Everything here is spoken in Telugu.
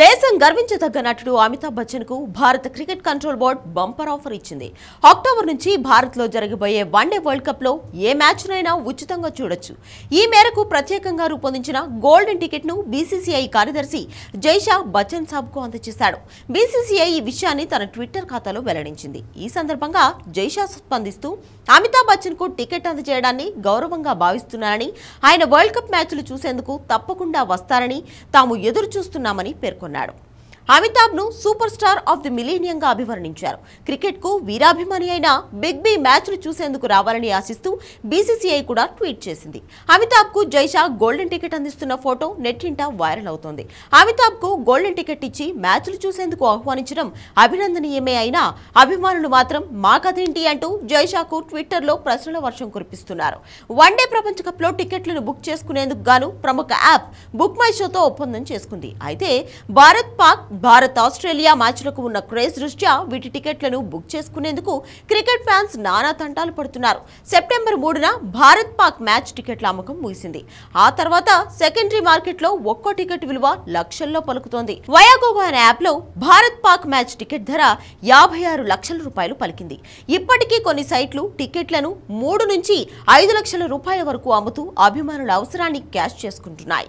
దేశం గర్వించదగ్గ నటుడు అమితాబ్ బచ్చన్ కు భారత cricket control board bumper offer ఇచ్చింది అక్టోబర్ నుంచి భారత్ లో జరగబోయే వన్డే వరల్డ్ కప్ లో ఏ మ్యాచ్నైనా ఉచితంగా చూడొచ్చు ఈ మేరకు ప్రత్యేకంగా రూపొందించిన గోల్డెన్ టికెట్ ను బీసీసీఐ కార్యదర్శి జైషా బచ్చన్ సాబ్ కు అందజేశాడు బీసీసీఐ ఈ విషయాన్ని తన ట్విట్టర్ ఖాతాలో వెల్లడించింది ఈ సందర్భంగా జైషా స్పందిస్తూ అమితాబ్ బచ్చన్ కు టికెట్ అందజేయడాన్ని గౌరవంగా భావిస్తున్నానని ఆయన వరల్డ్ కప్ మ్యాచ్లు చూసేందుకు తప్పకుండా వస్తారని తాము ఎదురు చూస్తున్నామని పేర్కొన్నారు con Aro. అమితాబ్ ను సూపర్ స్టార్ ఆఫ్ ది మిలీనియంగా అభివర్ణించారు క్రికెట్ కు వీరాభిమాని అయిన బిగ్ బి మ్యాచ్లు చూసేందుకు రావాలని ఆశిస్తూ బీసీసీఐ కూడా ట్వీట్ చేసింది అమితాబ్ కు జైషా గోల్డెన్ టికెట్ అందిస్తున్న ఫోటో నెట్టింట వైరల్ అవుతోంది అమితాబ్ కు గోల్డెన్ టికెట్ ఇచ్చి మ్యాచ్లు చూసేందుకు ఆహ్వానించడం అభినందనీయమే అయినా అభిమానులు మాత్రం మాకదేంటి అంటూ జైషాకు ట్విట్టర్లో ప్రశ్నల వర్షం కురిపిస్తున్నారు వన్డే ప్రపంచ లో టికెట్లను బుక్ చేసుకునేందుకు గాను ప్రముఖ యాప్ బుక్ మై షోతో ఒప్పందం చేసుకుంది అయితే భారత్ పాక్ భారత్ ఆస్ట్రేలియా మ్యాచ్లకు ఉన్న క్రేజ్ దృష్ట్యా వీటి టికెట్లను బుక్ చేసుకునేందుకు క్రికెట్ ఫ్యాన్స్ నానా తంటాలు పడుతున్నారు సెప్టెంబర్ మూడున భారత్ పాక్ మ్యాచ్ టికెట్ల అమ్మకం ముగిసింది ఆ తర్వాత సెకండరీ మార్కెట్లో ఒక్కో టికెట్ విలువ లక్షల్లో పలుకుతోంది వయాగోగో అనే యాప్లో భారత్ పాక్ మ్యాచ్ టికెట్ ధర యాభై ఆరు లక్షల రూపాయలు పలికింది ఇప్పటికీ కొన్ని సైట్లు టికెట్లను మూడు నుంచి ఐదు లక్షల రూపాయల వరకు అమ్ముతూ అభిమానుల అవసరాన్ని క్యాష్ చేసుకుంటున్నాయి